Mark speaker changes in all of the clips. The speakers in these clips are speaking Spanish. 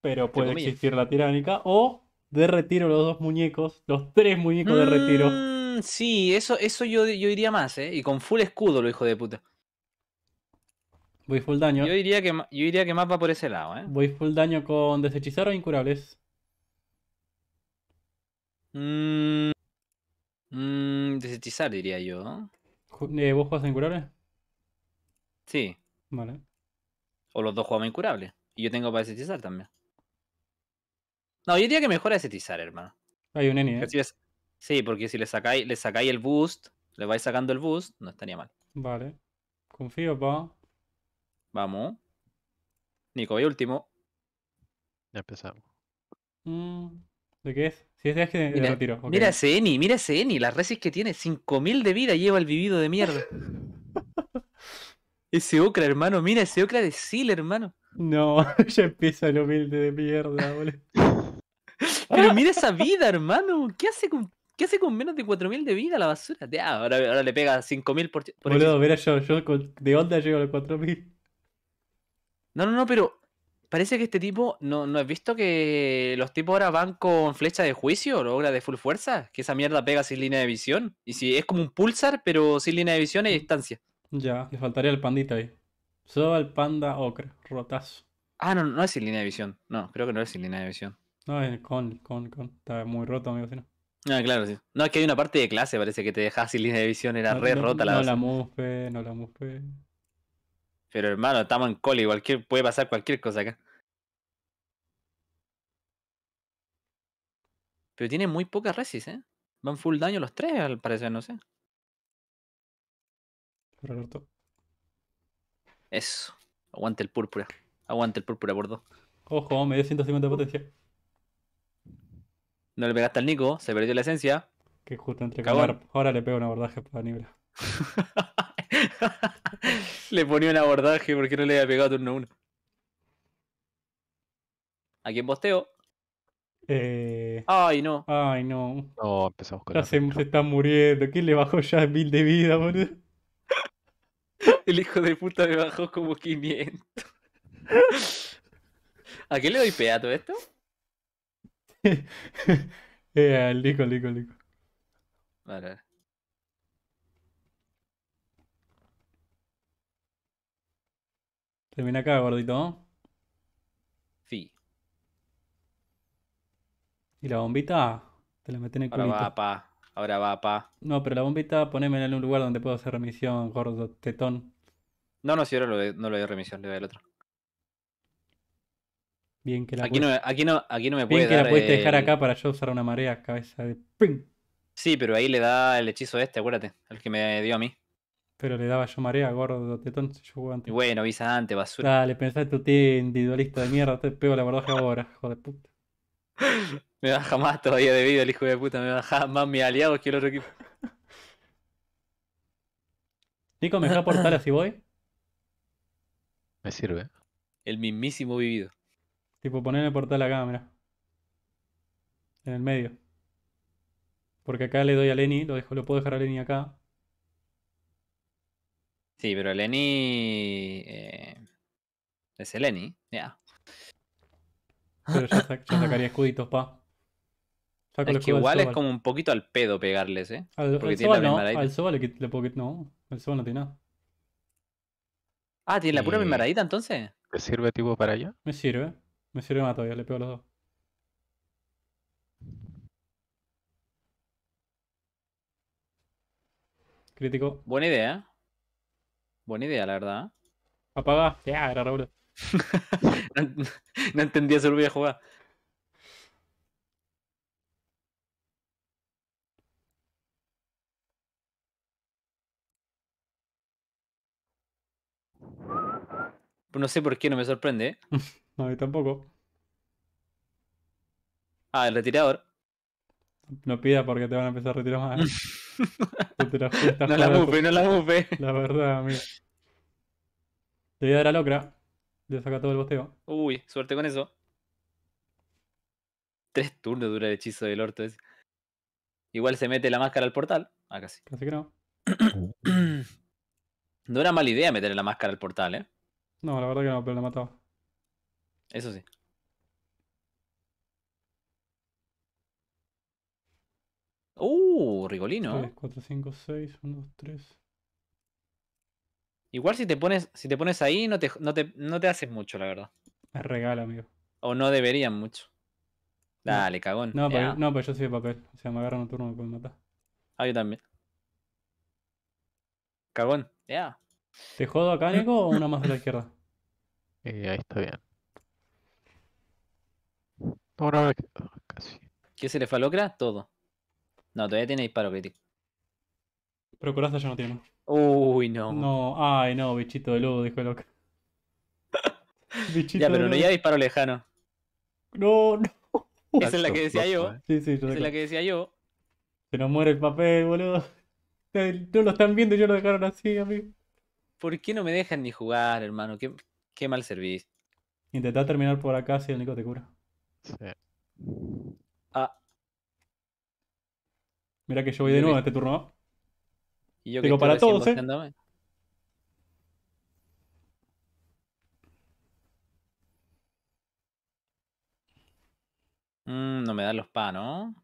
Speaker 1: Pero puede existir la tiránica. O de retiro los dos muñecos, los tres muñecos de retiro. Mm,
Speaker 2: sí, eso, eso yo, yo diría más, ¿eh? Y con full escudo, lo hijo de puta. Voy full daño. Yo diría, que, yo diría que más va por ese lado, ¿eh?
Speaker 1: Voy full daño con mm, mm, desechizar o incurables.
Speaker 2: Mmm. Deshechizar, diría yo.
Speaker 1: Eh, ¿Vos juegas incurables? Sí. Vale.
Speaker 2: O los dos jugamos incurables. Y yo tengo para desetizar también. No, yo diría que mejor desetizar, hermano. Hay un Eni, ¿eh? Sí, porque si le sacáis, le sacáis el boost, le vais sacando el boost, no estaría mal.
Speaker 1: Vale. Confío, pa.
Speaker 2: Vamos. Nico, y último.
Speaker 1: Ya empezamos. Mm. ¿De qué es? Si es de, eh, mira, Mira
Speaker 2: ese Eni, mira ese Eni, las resis que tiene, 5000 de vida lleva el vivido de mierda. ese ocra hermano, mira ese Okra de Sil, hermano.
Speaker 1: No, ya empieza el humilde de mierda, boludo. Pero mira esa vida, hermano. ¿Qué
Speaker 2: hace con, hace con menos de 4.000 de vida la basura? ahora, ahora le pega 5.000 por, por Boludo, mira
Speaker 1: yo, yo de onda llego a los 4.000. No, no, no, pero parece
Speaker 2: que este tipo, ¿no, ¿no has visto que los tipos ahora van con flecha de juicio, logra de full fuerza? Que esa mierda pega sin línea de visión. Y si es como un pulsar, pero sin línea de visión y distancia.
Speaker 1: Ya, le faltaría el pandita ahí. Solo el panda ocre, rotazo. Ah, no, no es sin línea de visión. No, creo que no es sin línea de visión. No, es con, con, con. Está muy roto, amigo, si no.
Speaker 2: Ah, claro, sí. No, es que hay una parte de clase, parece que te dejás sin línea de visión, era re rota la No la
Speaker 1: mufe, no la mufe.
Speaker 2: Pero hermano, estamos en coli. cualquier, puede pasar cualquier cosa acá. Pero tiene muy pocas resis, ¿eh? Van full daño los tres, al parecer, no sé. Eso. Aguante el púrpura. Aguante el púrpura por
Speaker 1: Ojo, me dio 150 de uh. potencia.
Speaker 2: No le pegaste al Nico, se perdió la esencia.
Speaker 1: Que justo entre Ahora le pego un abordaje para Nibla.
Speaker 2: le ponía un abordaje porque no le había pegado turno 1. ¿A quién posteo?
Speaker 1: Eh, ay, no. Ay, no.
Speaker 2: No, empezamos con la. Se,
Speaker 1: se está muriendo. ¿Quién le bajó ya mil de vida, boludo?
Speaker 2: El hijo de puta me bajó como 500. ¿A qué le doy peato esto?
Speaker 1: eh, al Lico, Lico, Lico. Vale. Termina acá, gordito. Sí. ¿Y la bombita? Te la meten en el Ahora
Speaker 2: pa. Ahora va, pa.
Speaker 1: No, pero la bombita ponémela en un lugar donde puedo hacer remisión, gordo, tetón.
Speaker 2: No, no, si ahora no le doy remisión, le doy el otro.
Speaker 1: Bien que la aquí, no, aquí, no, aquí no me puede Bien que la pudiste dejar acá para yo usar una marea cabeza de ¡Ping!
Speaker 2: Sí, pero ahí le da el hechizo este, acuérdate, el que me dio a mí.
Speaker 1: Pero le daba yo marea, gordo, tetón, yo antes.
Speaker 2: bueno, avisa antes, basura. Dale,
Speaker 1: pensaste tú, tío individualista de mierda, te pego la bordaje ahora, hijo de puta.
Speaker 2: me baja más todavía de vida el hijo de puta, me baja más mis aliados que el otro equipo.
Speaker 1: Nico, ¿me deja portal así voy? Me sirve.
Speaker 2: El mismísimo vivido.
Speaker 1: Tipo, ponerle portal acá, cámara En el medio. Porque acá le doy a Lenny, lo, dejo, lo puedo dejar a Lenny acá.
Speaker 2: Sí, pero Lenny. Eh, es el Lenny,
Speaker 1: ya. Pero yo, sacaría escuditos, pa. es que igual es como
Speaker 2: un poquito al pedo pegarles, ¿eh? Al, Porque tiene la no, Al
Speaker 1: Soba le, le puedo No, al Soba no tiene nada.
Speaker 2: Ah, ¿tiene la pura eh, misma entonces?
Speaker 1: ¿Te sirve tipo para allá? Me sirve. Me sirve más todavía, le pego a los dos. Crítico.
Speaker 2: Buena idea. Buena idea, la verdad. Apaga. Ya, era Raúl.
Speaker 1: no, entendía si lo voy a jugar
Speaker 2: pues No sé por qué, no me sorprende. ¿eh?
Speaker 1: a mí tampoco.
Speaker 2: Ah, el retirador.
Speaker 1: No pida porque te van a empezar a retirar más. ¿eh? no la mufe, no la mufe. La verdad, mira Te voy a locra saca todo el bosteo.
Speaker 2: Uy, suerte con eso. Tres turnos dura el hechizo del orto. Ese. Igual se mete la máscara al portal. Ah, casi. Casi que no. no era mala idea meterle la máscara al portal, ¿eh?
Speaker 1: No, la verdad que no, pero la mataba. Eso sí. Uh, Rigolino. 3, 4, 5, 6, 1, 2, 3.
Speaker 2: Igual si te pones, si te pones ahí, no te, no te, no te haces mucho, la verdad.
Speaker 1: Es regalo, amigo.
Speaker 2: O no deberían mucho. Dale, cagón. No, pero,
Speaker 1: pues, pues yo soy de papel. O sea, me agarran un turno me pueden matar. Ah, yo también. Cagón, ya. ¿Te jodo acá, mm. Nico, o una más de la izquierda? Eh, ahí está bien. casi. ¿Qué se le falocra? Todo.
Speaker 2: No, todavía tiene disparo crítico.
Speaker 1: Pero ya no tiene. Uy, no. No, ay, no, bichito de luz, dijo loca. bichito ya, pero no ya disparo lejano. No, no. Esa es la que decía yo. Esa es la que decía yo. Se nos muere el papel, boludo. No lo están viendo y yo lo dejaron así, amigo.
Speaker 2: ¿Por qué no me dejan ni jugar, hermano? Qué, qué mal servicio.
Speaker 1: Intentá terminar por acá si el Nico te cura. Sí. Ah. Mira que yo voy de nuevo a este turno. Digo, para todos, ¿eh?
Speaker 2: Mm, no me dan los pa, ¿no?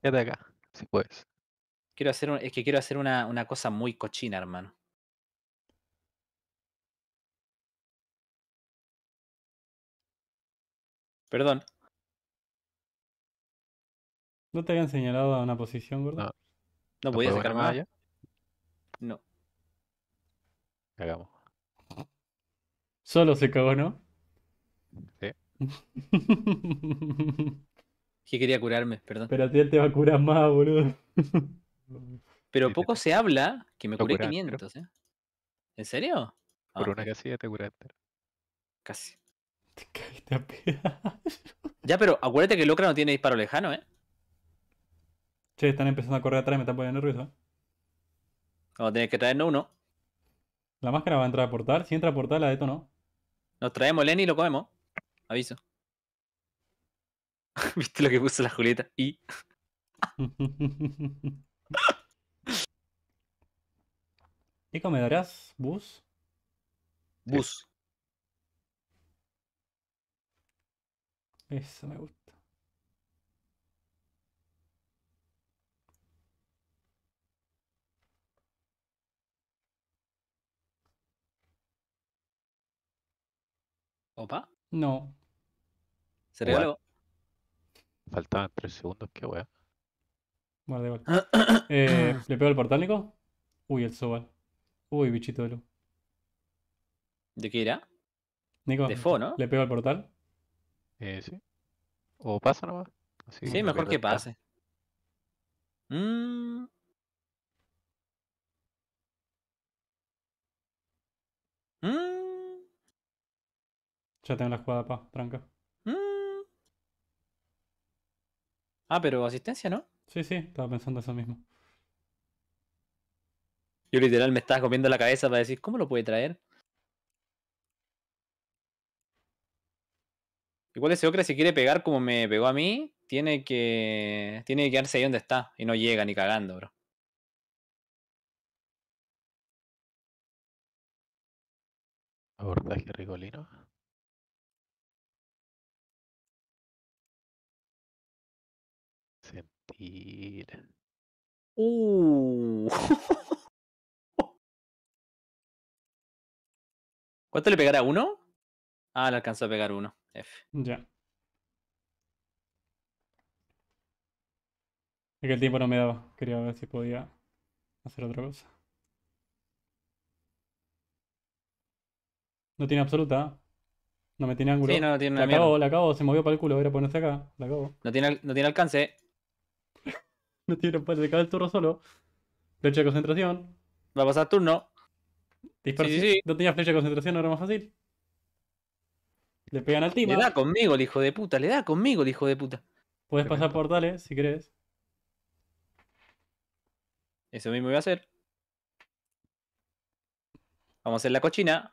Speaker 2: Quédate acá, si puedes. Quiero hacer es que quiero hacer una, una cosa muy cochina, hermano.
Speaker 1: Perdón. ¿No te habían señalado a una posición, gordo? No. ¿No, podía sacar más ah. allá?
Speaker 2: No. Cagamos.
Speaker 1: Solo se cagó, ¿no? Sí.
Speaker 2: que quería curarme, perdón. Pero
Speaker 1: a ti te va a curar más, boludo.
Speaker 2: Pero poco se habla que me curé 500, ¿eh? ¿En serio? Ah, Por una casilla te curaste. Casi. Te caíste a pedazos. Ya, pero acuérdate que Locra no tiene disparo lejano, ¿eh?
Speaker 1: están empezando a correr atrás, me están poniendo nervioso. ¿eh?
Speaker 2: Vamos a tener que traernos uno.
Speaker 1: ¿La máscara va a entrar a portar? Si entra a portar, la de esto no.
Speaker 2: Nos traemos Lenny y lo comemos. Aviso. ¿Viste lo que puso la Julieta? Y.
Speaker 1: me comedarás? ¿Bus? Bus. Eso me gusta. Opa. No. ¿Se regaló? Faltaban tres segundos, qué weá. de igual. ¿Le pego el portal, Nico? Uy, el sobal. Uy, bichito de luz. ¿De qué era? Nico. De fo, ¿no? ¿Le pego el portal? Eh, sí. O pasa nomás. sí, mejor que pase. Mmm. Mmm. Ya tengo la escuadra pa, tranca. Mm. Ah, pero asistencia, ¿no? Sí, sí, estaba pensando eso mismo.
Speaker 2: Yo literal me estaba comiendo la cabeza para decir, ¿cómo lo puede traer? Igual ese Ocre si quiere pegar como me pegó a mí, tiene que. Tiene que quedarse ahí donde está. Y no llega ni cagando, bro. Abordaje rigolino. Uh. ¿Cuánto le pegará? ¿Uno? Ah, le alcanzó a pegar
Speaker 1: uno. F. Ya. Es que el tiempo no me daba. Quería ver si podía hacer otra cosa. No tiene absoluta. No me tiene ángulo. Sí, no, tiene la, acabo, la acabo. se movió para el culo, era ponerse acá. La acabo.
Speaker 2: No tiene, no tiene alcance.
Speaker 1: No tiene para el turno solo. Flecha de concentración. Va a pasar turno. Dispersión. Sí, No tenía flecha de concentración, ahora era más fácil. Le pegan al tío Le da conmigo el hijo de puta, le da conmigo el hijo de puta. Puedes pasar portales si querés.
Speaker 2: Eso mismo voy a hacer. Vamos a hacer la cochina.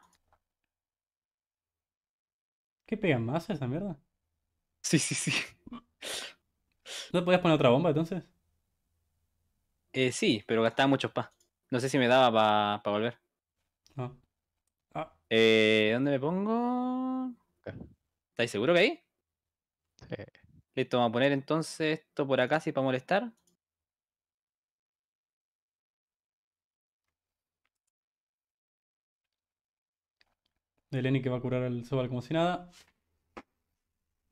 Speaker 1: ¿Qué pegan más esa mierda? Sí, sí, sí. ¿No podías poner otra bomba entonces?
Speaker 2: Eh, sí, pero gastaba muchos pa. No sé si me daba para pa volver.
Speaker 1: Ah. Ah.
Speaker 2: Eh, ¿Dónde me pongo? ¿Estáis seguro que ahí? Sí. Listo, vamos a poner entonces esto por acá si para molestar.
Speaker 1: De Lenny que va a curar al Sobal como si nada.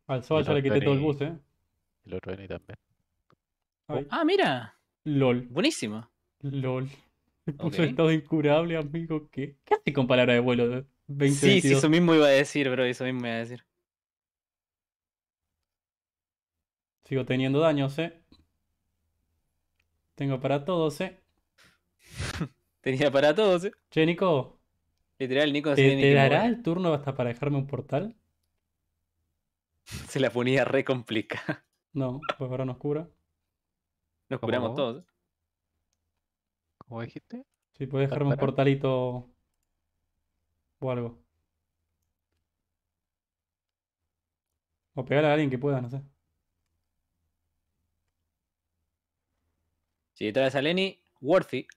Speaker 1: Al Sobal ya le quité todo el bus, ¿eh? El otro Lenny también.
Speaker 2: ah, mira. LOL. Buenísima.
Speaker 1: LOL. El incurable, amigo. ¿Qué? ¿Qué hace con palabras de vuelo? sí, sí, eso mismo iba a decir, bro. Eso mismo iba a decir. Sigo teniendo daños, eh. Tengo para todos, eh. Tenía para todos, eh. Che, Nico. Literal, Nico ¿Te, dará el turno hasta para dejarme un portal?
Speaker 2: Se la ponía re
Speaker 1: No, pues ahora no cura. Nos todos. ¿eh? ¿Cómo dijiste? Sí, puede dejarme un portalito o algo. O pegar a alguien que pueda, no sé.
Speaker 2: Si trae a Lenny, worthy.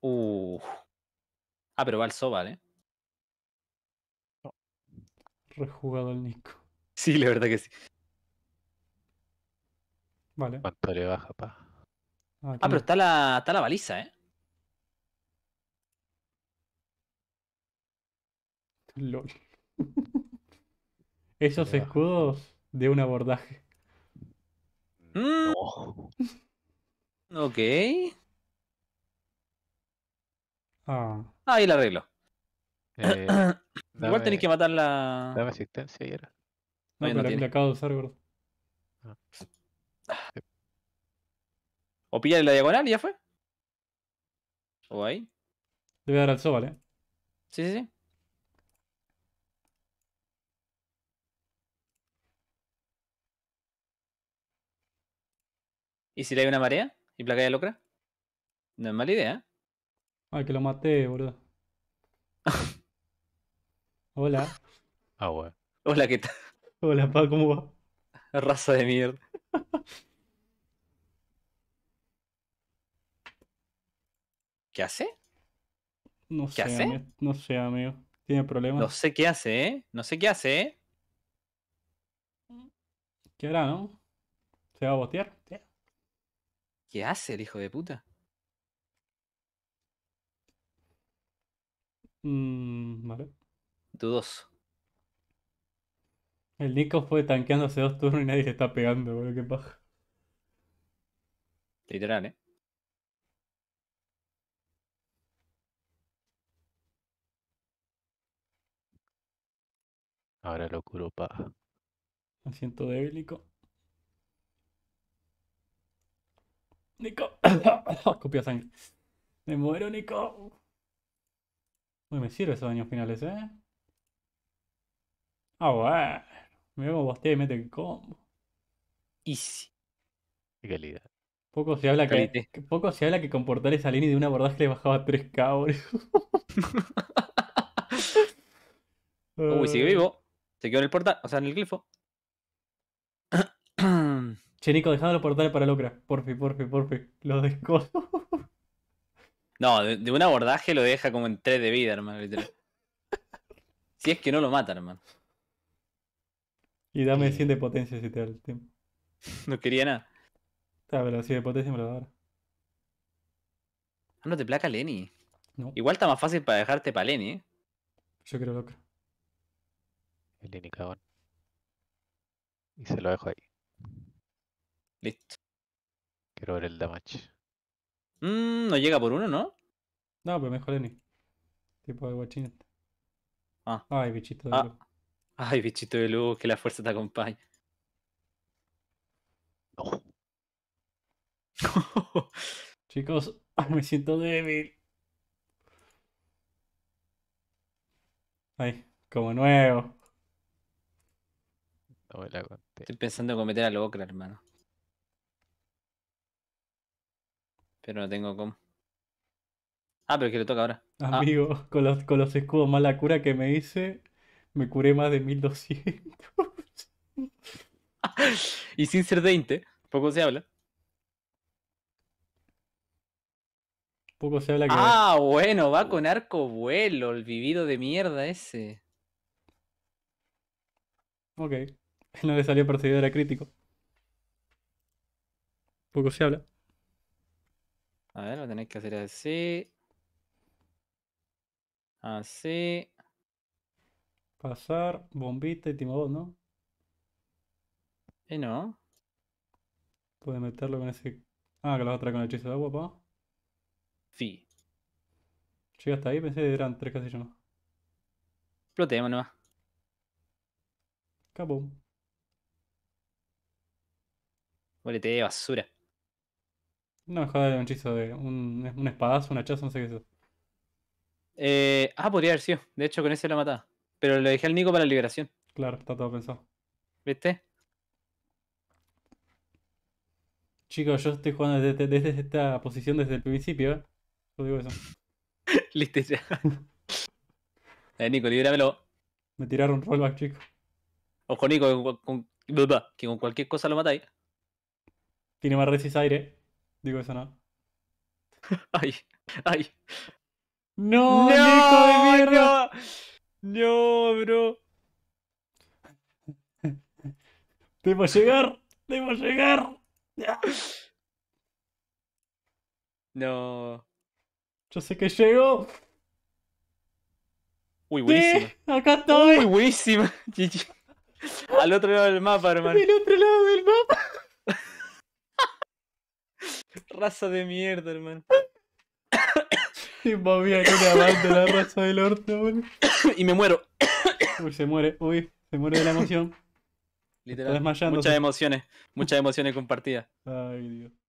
Speaker 2: Uff Ah, pero va al Sobal, ¿eh?
Speaker 1: Rejugado el Nico. Sí, la verdad que sí. Ah, ah pero está la,
Speaker 2: está la baliza, ¿eh?
Speaker 1: LOL. Esos escudos de un abordaje. Mm. Ok. Ah. Ahí la arreglo. Eh, Igual tenéis que matar la. Dame resistencia y era. No, pero la, acabo de usar, gordo. Ah.
Speaker 2: O pillar la diagonal y ya fue. O ahí.
Speaker 1: a dar al so, eh. Sí, sí, sí.
Speaker 2: ¿Y si le hay una marea? ¿Y placa de locra? No es mala idea. ¿eh?
Speaker 1: Ay, que lo maté, boludo. Hola. Ah, bueno. Hola, ¿qué tal? Hola, pa, ¿cómo va? Raza de mierda. ¿Qué hace? No ¿Qué sé, hace? No sé, amigo. Tiene problemas. No
Speaker 2: sé qué hace, ¿eh? No sé qué hace, ¿eh?
Speaker 1: ¿Qué hará, no? ¿Se va a botear?
Speaker 2: ¿Qué hace el hijo de puta?
Speaker 1: Mmm, vale. Dudoso. El Nico fue tanqueando hace dos turnos y nadie se está pegando, boludo, qué paja. Literal, ¿eh? Ahora lo curo Me siento débil, Nico. Copia sangre. Me muero, Nico. Uy, me sirve esos daños finales, ¿eh? Ah, bueno. Me veo bastante y mete el combo. Easy. Qué calidad. Poco se habla que, poco se habla que con de un abordaje le bajaba 3 cabros. Uy, sigue vivo.
Speaker 2: Se quedó en el portal, o sea, en el glifo.
Speaker 1: chenico dejando los portales para Lucra. Porfi, porfi, porfi. Lo descojo.
Speaker 2: No, de, un abordaje lo deja como en 3 de vida, hermano, literal. si es que no lo mata, hermano.
Speaker 1: Y dame 100 de potencia si te da el tiempo. No quería nada. Ah, pero 100 de potencia me lo da ahora.
Speaker 2: Ah, no te placa Lenny. Igual está más fácil para dejarte para Lenny, ¿eh?
Speaker 1: Yo creo Locra el indicador y se lo dejo ahí. Listo. Quiero ver el damage. Mmm, no llega por uno, ¿no? No, pero mejor ni. Tipo de guachín. Este. Ah. Ay, bichito de ah. luz.
Speaker 2: Ay, bichito de luz, que la fuerza te acompañe. No.
Speaker 1: Chicos, me siento débil. Ay, como nuevo. Estoy pensando en
Speaker 2: cometer a Locra, hermano. Pero no tengo cómo. Ah, pero es que le toca ahora. Ah.
Speaker 1: Amigo, con, los, con los escudos más la cura que me hice, me curé más de 1200. y sin ser 20, poco se habla. Poco se habla que. Ah,
Speaker 2: bueno, va con arco vuelo, el vivido de mierda ese.
Speaker 1: Ok. No le salió perseguidor era crítico. Poco se habla. A ver, lo tenéis que hacer así. Así. Pasar, bombita y timabot, ¿no? Y no. Puede meterlo con ese. Ah, que lo a traer con el hechizo de agua, pa. Sí. Llega hasta ahí, pensé que eran tres casillas más. no nomás. Capón.
Speaker 2: Muérete, basura.
Speaker 1: No, de un hechizo de un, un espadazo, un hachazo, no sé qué es eso.
Speaker 2: Eh, ah, podría haber sido. De hecho, con ese lo mataba. Pero lo dejé al Nico para la liberación.
Speaker 1: Claro, está todo pensado. ¿Viste? Chicos, yo estoy jugando desde, esta posición desde el principio, Yo digo eso. Listo
Speaker 2: ya. eh, Nico, libéramelo.
Speaker 1: Me tiraron rollback, chicos.
Speaker 2: Ojo, Nico, con, con, que con cualquier
Speaker 1: cosa lo matáis. Tiene más resis aire. Digo eso, ¿no? ay, ay. No, no, de No, no bro. Debo llegar, debo llegar. No. Yo sé que llego. Uy, buenísima. Acá estoy. Uy, buenísima. Al otro lado del mapa, hermano. Al otro lado
Speaker 2: del mapa raza de mierda, hermano.
Speaker 1: Y me muero. Uy, se muere, uy, se muere de la emoción. Literal. Muchas emociones, muchas emociones compartidas. Ay, Dios.